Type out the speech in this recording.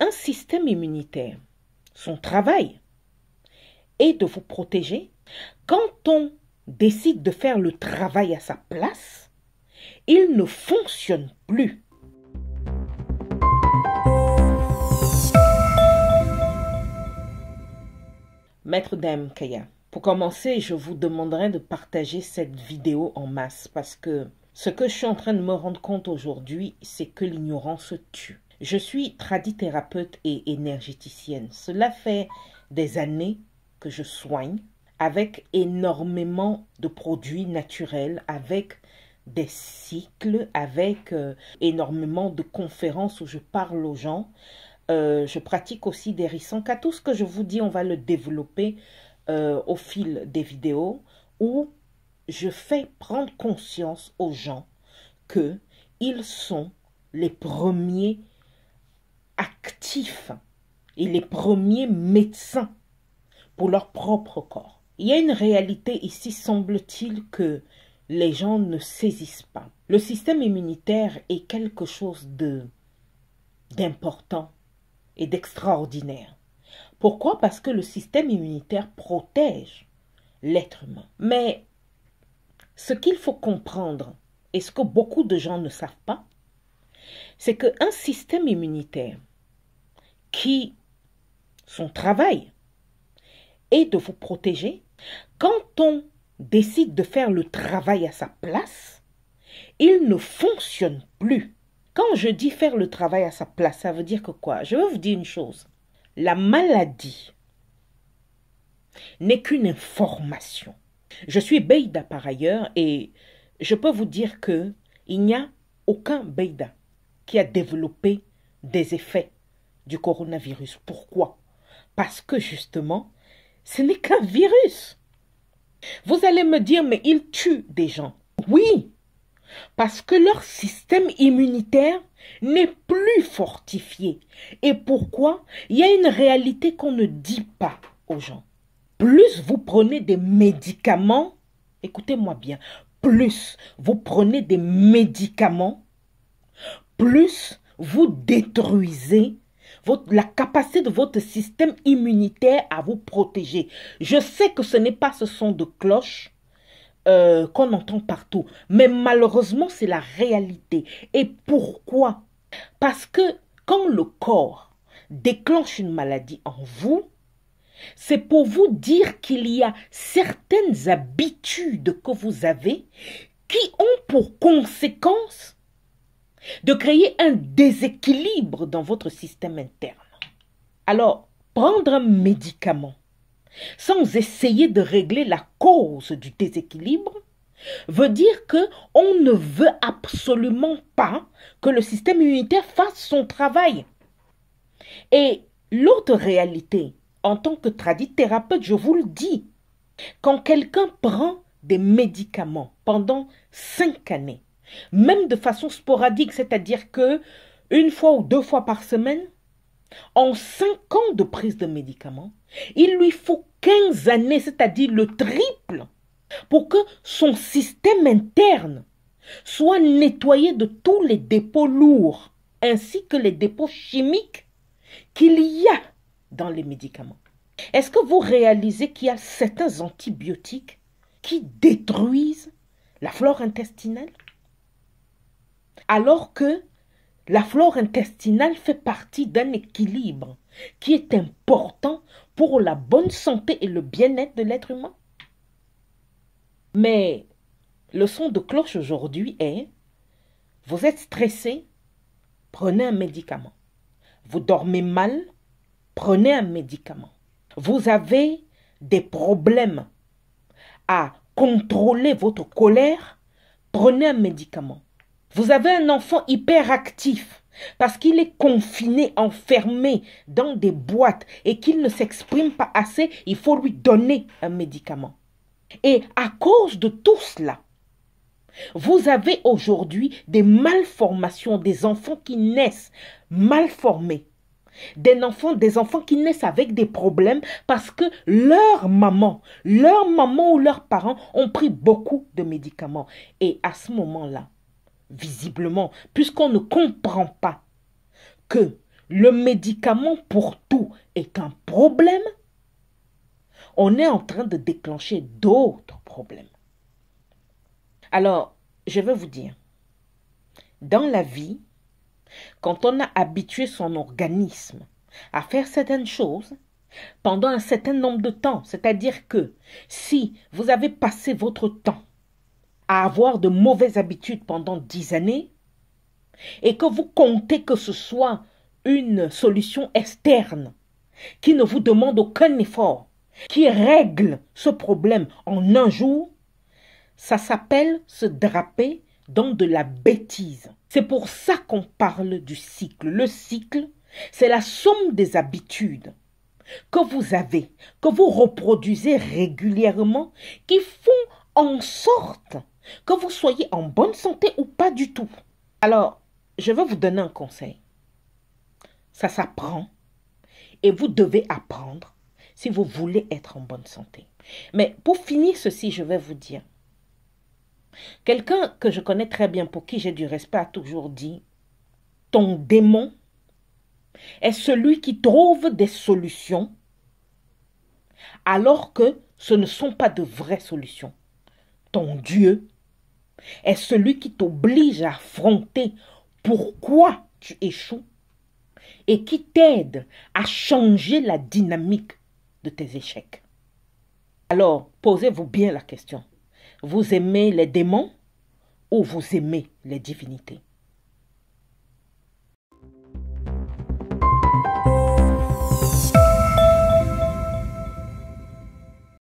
Un système immunitaire, son travail est de vous protéger. Quand on décide de faire le travail à sa place, il ne fonctionne plus. Maître Dame Kaya, pour commencer, je vous demanderai de partager cette vidéo en masse parce que ce que je suis en train de me rendre compte aujourd'hui, c'est que l'ignorance tue. Je suis tradithérapeute et énergéticienne. Cela fait des années que je soigne avec énormément de produits naturels, avec des cycles, avec euh, énormément de conférences où je parle aux gens. Euh, je pratique aussi des qu'à Tout ce que je vous dis, on va le développer euh, au fil des vidéos où je fais prendre conscience aux gens qu'ils sont les premiers actifs et les premiers médecins pour leur propre corps. Il y a une réalité ici, semble-t-il, que les gens ne saisissent pas. Le système immunitaire est quelque chose de d'important et d'extraordinaire. Pourquoi Parce que le système immunitaire protège l'être humain. Mais ce qu'il faut comprendre, et ce que beaucoup de gens ne savent pas, c'est qu'un système immunitaire qui son travail est de vous protéger, quand on décide de faire le travail à sa place, il ne fonctionne plus. Quand je dis faire le travail à sa place, ça veut dire que quoi Je veux vous dire une chose. La maladie n'est qu'une information. Je suis Beida par ailleurs et je peux vous dire que il n'y a aucun Beida qui a développé des effets du coronavirus. Pourquoi Parce que justement, ce n'est qu'un virus. Vous allez me dire, mais il tue des gens. Oui, parce que leur système immunitaire n'est plus fortifié. Et pourquoi Il y a une réalité qu'on ne dit pas aux gens. Plus vous prenez des médicaments, écoutez-moi bien, plus vous prenez des médicaments, plus vous détruisez la capacité de votre système immunitaire à vous protéger. Je sais que ce n'est pas ce son de cloche euh, qu'on entend partout, mais malheureusement c'est la réalité. Et pourquoi Parce que quand le corps déclenche une maladie en vous, c'est pour vous dire qu'il y a certaines habitudes que vous avez qui ont pour conséquence de créer un déséquilibre dans votre système interne. Alors, prendre un médicament sans essayer de régler la cause du déséquilibre veut dire que ne veut absolument pas que le système immunitaire fasse son travail. Et l'autre réalité, en tant que tradithérapeute, je vous le dis, quand quelqu'un prend des médicaments pendant cinq années, même de façon sporadique, c'est-à-dire que une fois ou deux fois par semaine, en cinq ans de prise de médicaments, il lui faut 15 années, c'est-à-dire le triple, pour que son système interne soit nettoyé de tous les dépôts lourds, ainsi que les dépôts chimiques qu'il y a dans les médicaments. Est-ce que vous réalisez qu'il y a certains antibiotiques qui détruisent la flore intestinale alors que la flore intestinale fait partie d'un équilibre qui est important pour la bonne santé et le bien-être de l'être humain. Mais le son de cloche aujourd'hui est vous êtes stressé, prenez un médicament. Vous dormez mal, prenez un médicament. Vous avez des problèmes à contrôler votre colère, prenez un médicament. Vous avez un enfant hyperactif parce qu'il est confiné, enfermé dans des boîtes et qu'il ne s'exprime pas assez, il faut lui donner un médicament. Et à cause de tout cela, vous avez aujourd'hui des malformations, des enfants qui naissent mal formés, des enfants, des enfants qui naissent avec des problèmes parce que leur maman, leur maman ou leurs parents ont pris beaucoup de médicaments. Et à ce moment-là, visiblement, puisqu'on ne comprend pas que le médicament pour tout est un problème, on est en train de déclencher d'autres problèmes. Alors, je vais vous dire, dans la vie, quand on a habitué son organisme à faire certaines choses, pendant un certain nombre de temps, c'est-à-dire que si vous avez passé votre temps à avoir de mauvaises habitudes pendant dix années et que vous comptez que ce soit une solution externe qui ne vous demande aucun effort, qui règle ce problème en un jour, ça s'appelle se draper dans de la bêtise. C'est pour ça qu'on parle du cycle. Le cycle, c'est la somme des habitudes que vous avez, que vous reproduisez régulièrement, qui font en sorte que vous soyez en bonne santé ou pas du tout. Alors, je vais vous donner un conseil. Ça s'apprend et vous devez apprendre si vous voulez être en bonne santé. Mais pour finir ceci, je vais vous dire, quelqu'un que je connais très bien, pour qui j'ai du respect, a toujours dit, ton démon est celui qui trouve des solutions alors que ce ne sont pas de vraies solutions. Ton Dieu est celui qui t'oblige à affronter pourquoi tu échoues et qui t'aide à changer la dynamique de tes échecs. Alors, posez-vous bien la question. Vous aimez les démons ou vous aimez les divinités